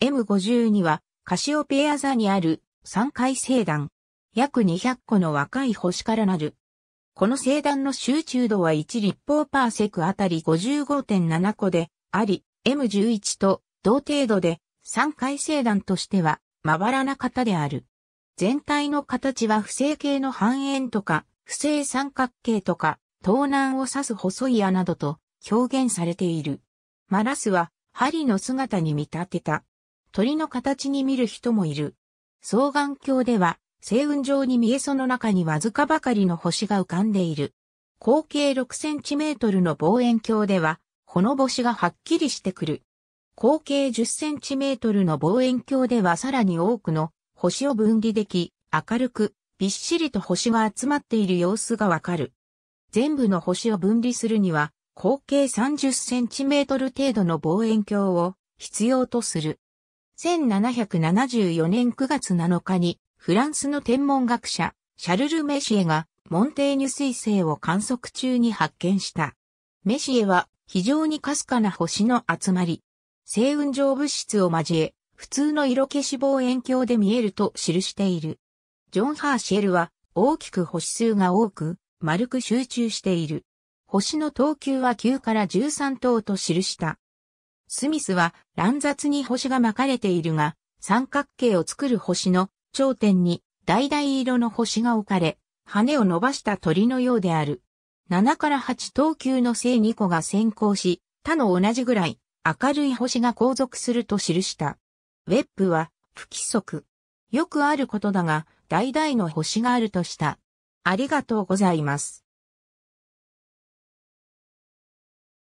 M52 はカシオペア座にある三階星団。約200個の若い星からなる。この星団の集中度は1立方パーセクあたり55.7個であり、M11 と同程度で三階星団としてはまばらな型である。全体の形は不正形の半円とか、不正三角形とか、東南を指す細い矢などと表現されている。マラスは針の姿に見立てた鳥の形に見る人もいる。双眼鏡では、星雲状に見えその中にわずかばかりの星が浮かんでいる。口径6センチメートルの望遠鏡では、この星がはっきりしてくる。口径10センチメートルの望遠鏡ではさらに多くの星を分離でき、明るく、びっしりと星が集まっている様子がわかる。全部の星を分離するには、口径30センチメートル程度の望遠鏡を必要とする。1774年9月7日に、フランスの天文学者、シャルル・メシエが、モンテーニュ彗星を観測中に発見した。メシエは、非常にかすかな星の集まり、星雲状物質を交え、普通の色消し望遠鏡で見えると記している。ジョン・ハーシェルは、大きく星数が多く、丸く集中している。星の等級は9から13等と記した。スミスは乱雑に星が巻かれているが、三角形を作る星の頂点に橙色の星が置かれ、羽を伸ばした鳥のようである。7から8等級の正2個が先行し、他の同じぐらい明るい星が後続すると記した。ウェップは不規則。よくあることだが、代々の星があるとした。ありがとうございます。